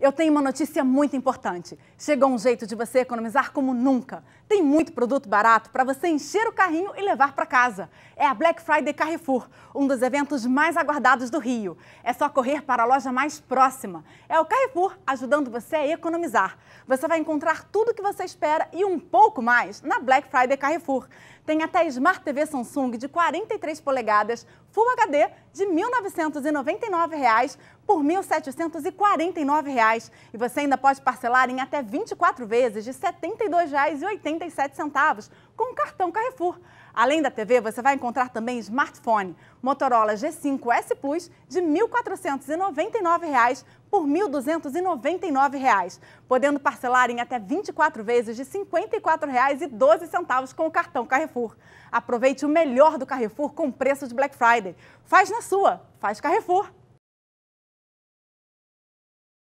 Eu tenho uma notícia muito importante. Chegou um jeito de você economizar como nunca. Tem muito produto barato para você encher o carrinho e levar para casa. É a Black Friday Carrefour, um dos eventos mais aguardados do Rio. É só correr para a loja mais próxima. É o Carrefour ajudando você a economizar. Você vai encontrar tudo o que você espera e um pouco mais na Black Friday Carrefour. Tem até Smart TV Samsung de 43 polegadas, Full HD de R$ 1.999 por R$ 1.749. E você ainda pode parcelar em até 24 vezes de R$ 72,87 com o cartão Carrefour. Além da TV, você vai encontrar também smartphone Motorola G5 S Plus de R$ 1.499 por R$ 1.299, podendo parcelar em até 24 vezes de R$ 54,12 com o cartão Carrefour. Aproveite o melhor do Carrefour com preço de Black Friday. Faz na sua, faz Carrefour.